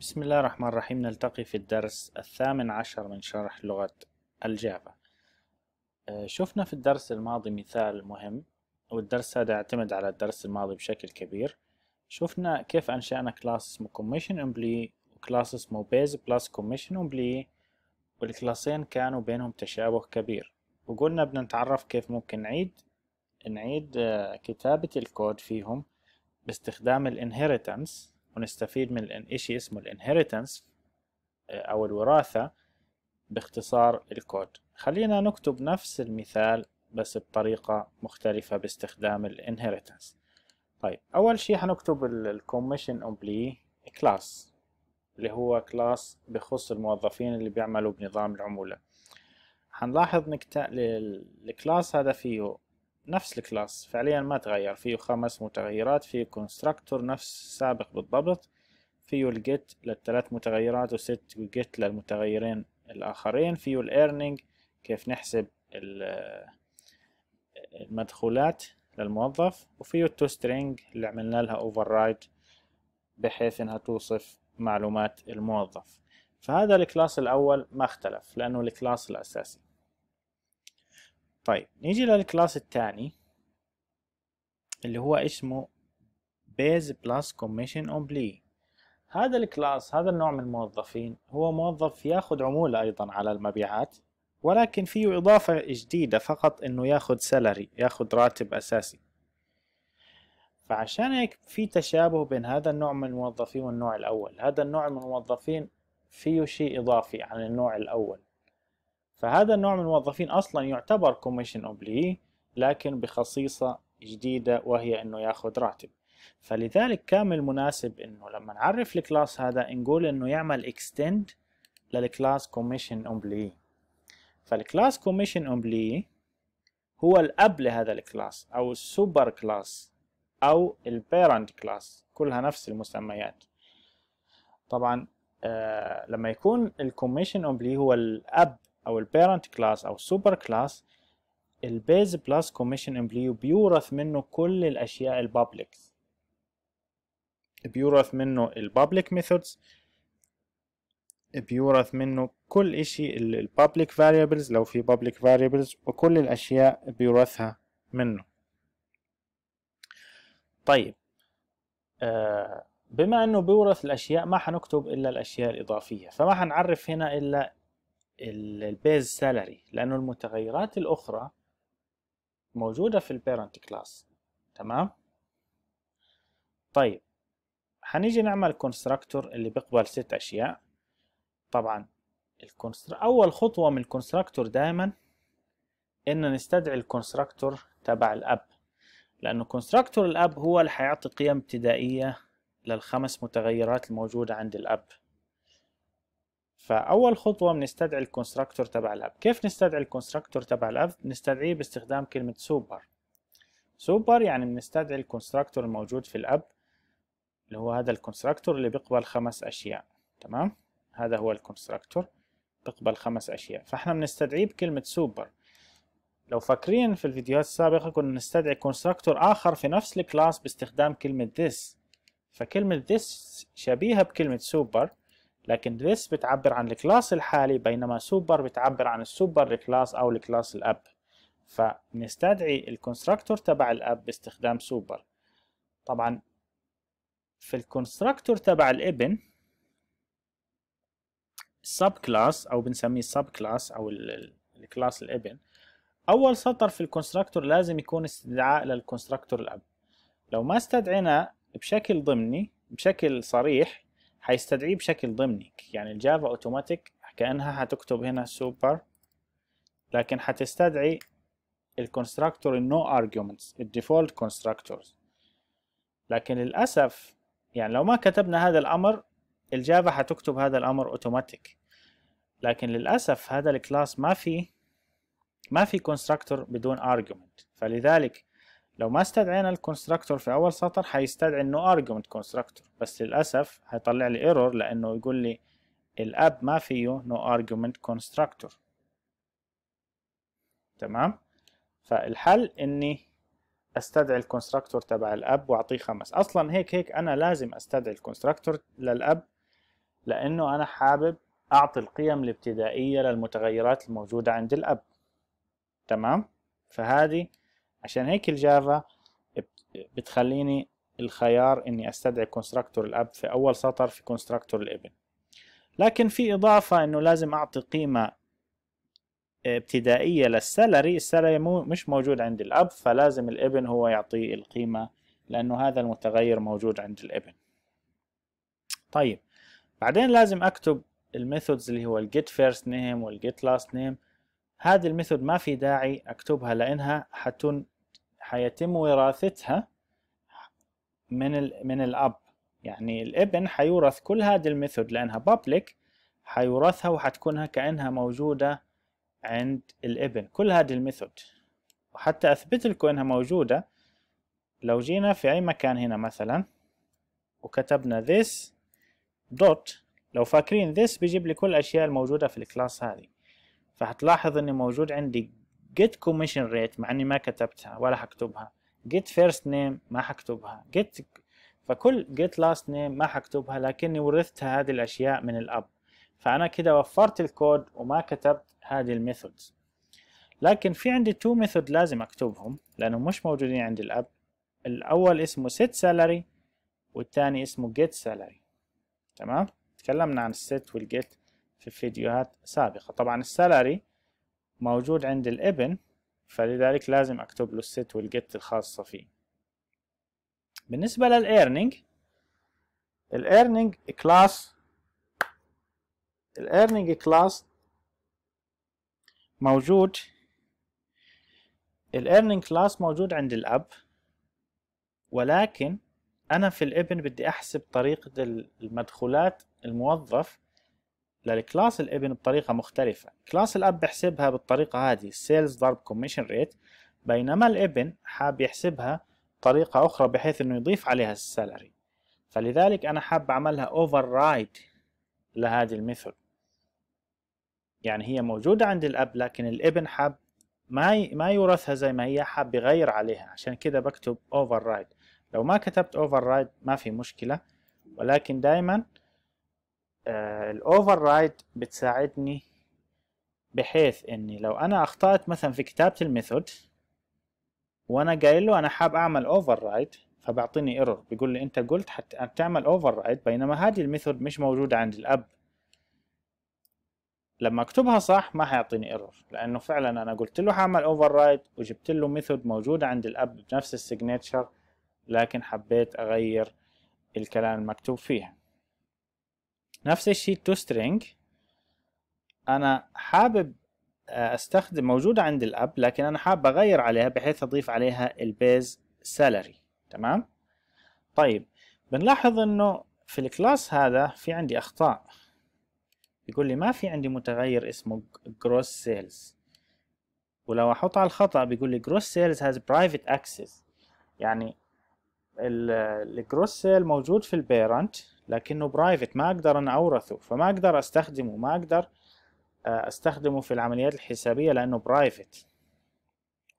بسم الله الرحمن الرحيم نلتقي في الدرس الثامن عشر من شرح لغة الجافا آه، شفنا في الدرس الماضي مثال مهم والدرس هذا يعتمد على الدرس الماضي بشكل كبير شفنا كيف أنشأنا كلاس اسمه كوميشن امبلي وكلاس اسمه بيز بلس كوميشن امبلي والكلاسين كانوا بينهم تشابه كبير وقلنا بدنا نتعرف كيف ممكن نعيد نعيد آه، كتابة الكود فيهم باستخدام الانهيرتنس ونستفيد من شيء اسمه الانهيرتنس آه، او الوراثة باختصار الكود خلينا نكتب نفس المثال بس بطريقة مختلفة باستخدام الانهيرتنس طيب اول شيء حنكتب الكوميشن امبلي كلاس اللي هو كلاس بخص الموظفين اللي بيعملوا بنظام العمولة حنلاحظ نكت... الكلاس هذا فيه نفس الكلاس فعليا ما تغير فيه خمس متغيرات فيه كونستراكتور نفس السابق بالضبط فيه الجيت للثلاث متغيرات وست جيت للمتغيرين الآخرين فيه الايرنينج كيف نحسب المدخولات للموظف وفيه التو سترينج اللي عملنا لها اوفررايد بحيث انها توصف معلومات الموظف فهذا الكلاس الاول ما اختلف لانه الكلاس الاساسي طيب نيجي للكلاس الثاني اللي هو اسمه بيز بلس كوميشن بلي هذا الكلاس هذا النوع من الموظفين هو موظف ياخذ عمولة ايضا على المبيعات ولكن فيه اضافة جديدة فقط انه ياخذ سالري ياخذ راتب اساسي فعشان هيك في تشابه بين هذا النوع من الموظفين والنوع الاول هذا النوع من الموظفين فيه شيء اضافي عن النوع الاول فهذا النوع من الموظفين اصلا يعتبر كوميشن اوبلي لكن بخصيصه جديده وهي انه ياخذ راتب فلذلك كان المناسب انه لما نعرف الكلاس هذا نقول انه يعمل اكستند للكلاس كوميشن امبلي فالكلاس كوميشن امبلي هو الاب لهذا الكلاس او السوبر كلاس او البيرنت كلاس كلها نفس المسميات طبعا آه لما يكون الكوميشن امبلي هو الاب أو البيرنت كلاس أو السوبر كلاس البيز بلس كوميشن امبليو بيورث منه كل الأشياء البابليك بيورث منه البابليك ميثودز بيورث منه كل إشي البابليك فاريبلز لو في بابليك فاريبلز وكل الأشياء بيورثها منه طيب آه بما انه بيورث الاشياء ما حنكتب الا الاشياء الاضافيه فما حنعرف هنا الا البيز سالري لانه المتغيرات الاخرى موجوده في البيرنت كلاس تمام طيب هنيجي نعمل كونستراكتور اللي بيقبل ست اشياء طبعا الكونستر اول خطوه من الكونستراكتور دائما ان نستدعي الكونستراكتور تبع الاب لانه كونستراكتور الاب هو اللي حيعطي قيم ابتدائيه للخمس متغيرات الموجوده عند الاب فاول خطوه بنستدعي الكونستراكتور تبع الاب كيف نستدعي الكونستراكتور تبع الاب بنستدعيه باستخدام كلمه سوبر سوبر يعني بنستدعي الكونستراكتور الموجود في الاب اللي هو هذا الكونستراكتور اللي بيقبل خمس اشياء تمام هذا هو الكونستراكتور بيقبل خمس اشياء فاحنا بنستدعيه بكلمه سوبر لو فاكرين في الفيديوهات السابقه كنا نستدعي كونستراكتور اخر في نفس الكلاس باستخدام كلمه this فكلمه this شبيهه بكلمه سوبر لكن this بتعبر عن الكلاس الحالي بينما super بتعبر عن السوبر كلاس أو الكلاس الأب فنستدعي الكونستراكتور تبع الأب باستخدام super طبعا في الكونستراكتور تبع الابن subclass أو بنسميه subclass أو الكلاس الابن أول سطر في الكونستراكتور لازم يكون استدعاء للكونستراكتور الأب لو ما استدعينا بشكل ضمني بشكل صريح حيستدعيه بشكل ضمني يعني الجافا اوتوماتيك كأنها حتكتب هنا سوبر لكن حتستدعي الكونستراكتور النو ارجيومنتس الديفولت كونستراكتورز لكن للأسف يعني لو ما كتبنا هذا الأمر الجافا حتكتب هذا الأمر اوتوماتيك لكن للأسف هذا الكلاس ما في ما في كونستراكتور بدون ارجيومنت فلذلك لو ما استدعينا الكونستراكتور في اول سطر حيستدعي انه argument كونستركتور بس للاسف حيطلع لي ايرور لانه يقول لي الاب ما فيه no argument constructor تمام فالحل اني استدعي الكونستراكتور تبع الاب واعطيه خمس اصلا هيك هيك انا لازم استدعي الكونستراكتور للاب لانه انا حابب اعطي القيم الابتدائيه للمتغيرات الموجوده عند الاب تمام فهذه عشان هيك الجافا بتخليني الخيار اني استدعي كونستراكتور الاب في اول سطر في كونستراكتور الابن لكن في اضافة انه لازم اعطي قيمة آه، ابتدائية للسالري السالري مو مش موجود عند الاب فلازم الابن هو يعطيه القيمة لانه هذا المتغير موجود عند الابن طيب بعدين لازم اكتب الميثودز اللي هو الجيت فيرست نيم والجيت لاست نيم هذه الميثود ما في داعي اكتبها لانها حتن حيتم وراثتها من من الاب يعني الابن حيورث كل هذه الميثود لانها بابليك حيورثها وحتكونها كانها موجوده عند الابن كل هذه الميثود وحتى اثبت لكم انها موجوده لو جينا في اي مكان هنا مثلا وكتبنا this dot لو فاكرين this بيجيب لي كل الاشياء الموجوده في الكلاس هذه فهتلاحظ اني موجود عندي get commission rate مع اني ما كتبتها ولا حكتبها get first name ما حكتبها get فكل get last name ما حكتبها لكني ورثت هذه الاشياء من الاب فانا كده وفرت الكود وما كتبت هذه الميثودز لكن في عندي تو ميثود لازم اكتبهم لانهم مش موجودين عند الاب الاول اسمه set salary والثاني اسمه get salary تمام تكلمنا عن الست والجيت في فيديوهات سابقة طبعا السالري موجود عند الابن فلذلك لازم أكتب له الست والجت الخاصة فيه بالنسبة للإيرنينج الإيرنينج كلاس الإيرنينج كلاس موجود الإيرنينج كلاس موجود عند الأب ولكن أنا في الابن بدي أحسب طريقة المدخولات الموظف للكلاس الابن بطريقة مختلفة كلاس الاب بحسبها بالطريقة هذه سيلز ضرب كوميشن ريت بينما الابن حاب يحسبها بطريقة أخرى بحيث أنه يضيف عليها السالري فلذلك أنا حاب أعملها override لهذه الميثود يعني هي موجودة عند الأب لكن الابن حاب ما ما يورثها زي ما هي حاب يغير عليها عشان كذا بكتب override لو ما كتبت override ما في مشكلة ولكن دائما آه، الاوفر رايد بتساعدني بحيث اني لو انا اخطأت مثلا في كتابة الميثود وانا قايل له انا حاب اعمل اوفر رايد فبعطيني ايرور بيقول لي انت قلت حت... تعمل اوفر رايد بينما هذه الميثود مش موجودة عند الاب لما اكتبها صح ما حيعطيني ايرور لانه فعلا انا قلت له حعمل اوفر رايد وجبت له ميثود موجودة عند الاب بنفس السيجنتشر لكن حبيت اغير الكلام المكتوب فيها نفس الشيء سترينج انا حابب آه، استخدم موجودة عند الاب لكن انا حابب اغير عليها بحيث اضيف عليها البيز سالري تمام طيب بنلاحظ انه في الكلاس هذا في عندي اخطاء بيقول لي ما في عندي متغير اسمه gross sales ولو احط على الخطأ بيقول لي gross sales has private access يعني الجروس سيل موجود في البيرنت لكنه برايفت ما أقدر أنا أورثه فما أقدر أستخدمه ما أقدر آه، أستخدمه في العمليات الحسابية لأنه برايفت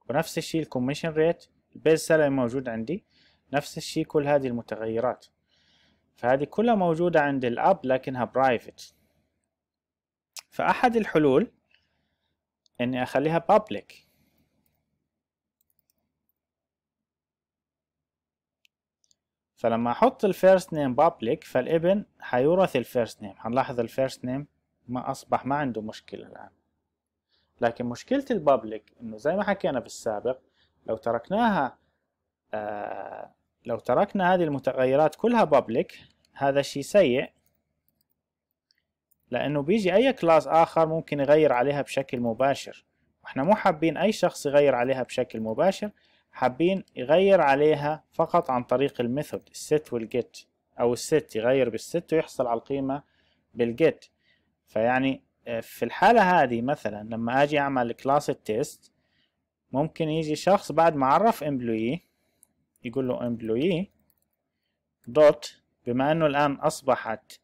ونفس الشيء الكوميشن ريت البيز سالري موجود عندي نفس الشيء كل هذه المتغيرات فهذه كلها موجودة عند الأب لكنها برايفت فأحد الحلول إني أخليها بابليك فلما احط الفيرست نيم بابليك فالابن حيورث الفيرست نيم هنلاحظ الفيرست نيم ما اصبح ما عنده مشكله الان لكن مشكله البابليك انه زي ما حكينا بالسابق لو تركناها آه لو تركنا هذه المتغيرات كلها بابليك هذا شيء سيء لانه بيجي اي كلاس اخر ممكن يغير عليها بشكل مباشر واحنا مو حابين اي شخص يغير عليها بشكل مباشر حابين يغير عليها فقط عن طريق الميثود الست والجيت او الست يغير بالست ويحصل على القيمة بالجيت فيعني آه، في الحالة هذه مثلا لما اجي اعمل كلاس التيست ممكن يجي شخص بعد ما عرف employee يقول له employee دوت بما انه الان اصبحت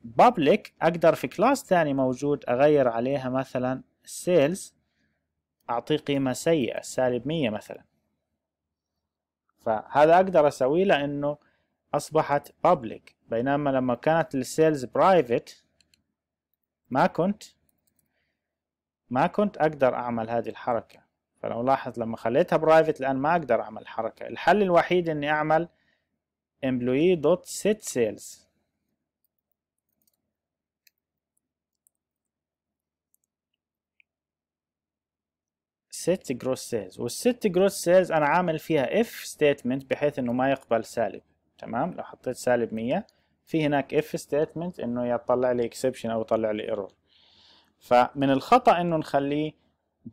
بابليك آه، اقدر في كلاس ثاني موجود اغير عليها مثلا sales أعطيه قيمة سيئة سالب مية مثلا فهذا أقدر أسويه لأنه أصبحت public بينما لما كانت السيلز private ما كنت ما كنت أقدر أعمل هذه الحركة فلو لاحظ لما خليتها برايفت الآن ما أقدر أعمل الحركة الحل الوحيد إني أعمل employee.setSales set gross sales والست gross sales انا عامل فيها if statement بحيث انه ما يقبل سالب تمام لو حطيت سالب 100 في هناك if statement انه يطلع لي exception او يطلع لي error فمن الخطأ انه نخليه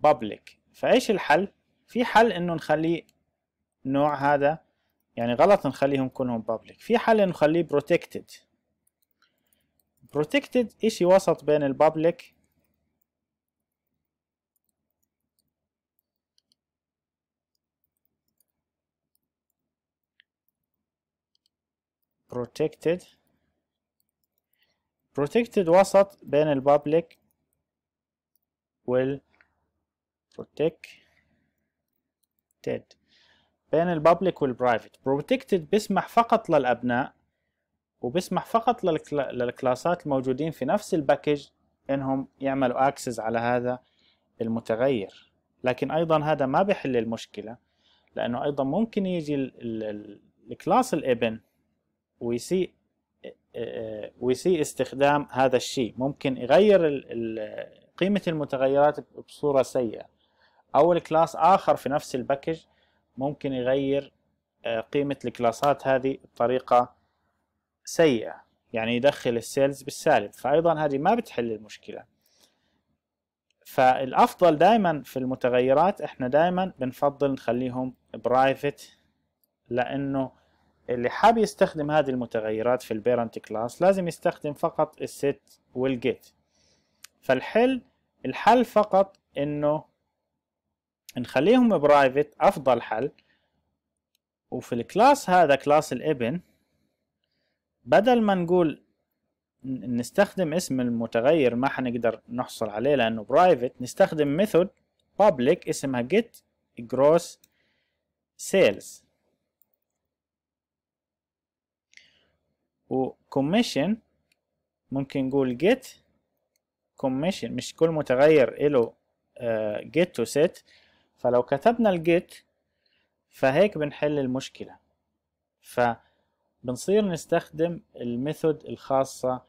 public فايش الحل في حل انه نخليه نوع هذا يعني غلط نخليهم كلهم public في حل انه نخليه protected protected اشي وسط بين البابليك protected protected وسط بين البابليك وال protected بين البابليك والبرايفت protected بيسمح فقط للأبناء وبيسمح فقط للكلاسات الموجودين في نفس الباكج انهم يعملوا اكسس على هذا المتغير لكن ايضا هذا ما بيحل المشكله لانه ايضا ممكن يجي الكلاس الابن ويسيء ويسيء eh, eh, استخدام هذا الشيء ممكن يغير قيمة المتغيرات بصورة سيئة أو الكلاس آخر في نفس الباكج ممكن يغير آه، قيمة الكلاسات هذه بطريقة سيئة يعني يدخل السيلز بالسالب فأيضا هذه ما بتحل المشكلة فالأفضل دائما في المتغيرات احنا دائما بنفضل نخليهم برايفت لأنه اللي حاب يستخدم هذه المتغيرات في البيرنت كلاس لازم يستخدم فقط الست والجيت فالحل الحل فقط انه نخليهم برايفت افضل حل وفي الكلاس هذا كلاس الابن بدل ما نقول نستخدم اسم المتغير ما حنقدر نحصل عليه لانه برايفت نستخدم ميثود public اسمها get gross sales وكوميشن ممكن نقول get كوميشن مش كل متغير له آه، to set فلو كتبنا الجيت فهيك بنحل المشكلة فبنصير نستخدم الميثود الخاصة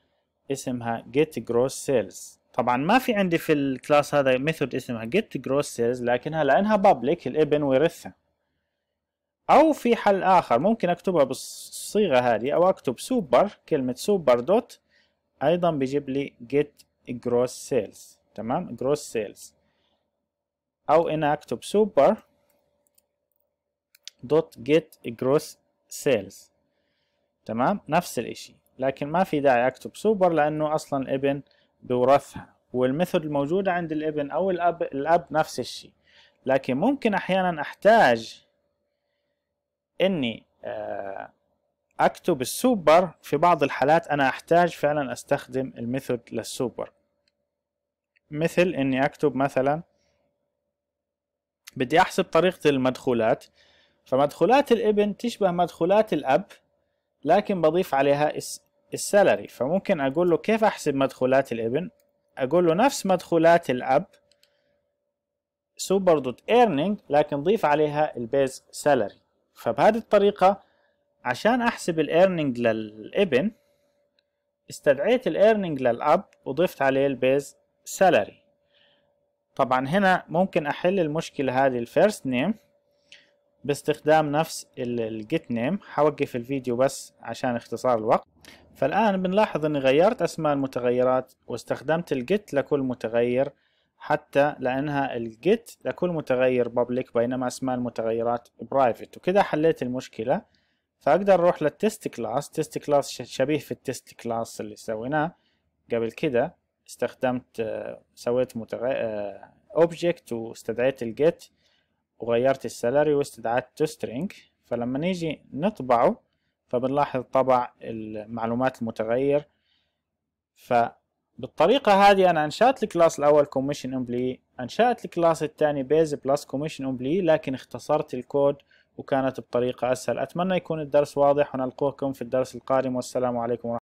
اسمها get gross sales طبعا ما في عندي في الكلاس هذا ميثود اسمها get gross sales لكنها لأنها public الابن ورثها أو في حل آخر ممكن أكتبها بالصيغة هذه أو أكتب سوبر كلمة سوبر دوت أيضا بيجيب لي جيت جروس سيلز تمام جروس سيلز أو أنا أكتب سوبر دوت جيت جروس سيلز تمام نفس الإشي لكن ما في داعي أكتب سوبر لأنه أصلا الابن بورثها والميثود الموجودة عند الابن أو الأب الأب نفس الشيء لكن ممكن أحيانا أحتاج اني آه، اكتب السوبر في بعض الحالات انا احتاج فعلا استخدم الميثود للسوبر مثل اني اكتب مثلا بدي احسب طريقة المدخولات فمدخولات الابن تشبه مدخولات الاب لكن بضيف عليها السالري فممكن اقول له كيف احسب مدخولات الابن اقول له نفس مدخولات الاب سوبر دوت ايرنينج لكن ضيف عليها البيز سالري فبهذه الطريقة عشان أحسب الإيرنينج للابن استدعيت الإيرنينج للأب وضفت عليه البيز سالري طبعا هنا ممكن أحل المشكلة هذه الفيرست نيم باستخدام نفس الجيت نيم حوقف الفيديو بس عشان اختصار الوقت فالآن بنلاحظ أني غيرت أسماء المتغيرات واستخدمت الجيت لكل متغير حتى لأنها الجيت لكل متغير بابليك بينما اسماء المتغيرات برايفت وكذا حليت المشكلة فأقدر أروح للتست كلاس تست كلاس شبيه في التست كلاس اللي سويناه قبل كده استخدمت آه، سويت اوبجكت آه، واستدعيت الجيت وغيرت السالري واستدعيت تو سترينج فلما نيجي نطبعه فبنلاحظ طبع المعلومات المتغير ف بالطريقة هذه أنا أنشأت الكلاس الأول كوميشن امبلي أنشأت الكلاس الثاني بيز بلس كوميشن امبلي لكن اختصرت الكود وكانت بطريقة أسهل أتمنى يكون الدرس واضح ونلقوكم في الدرس القادم والسلام عليكم ورحمة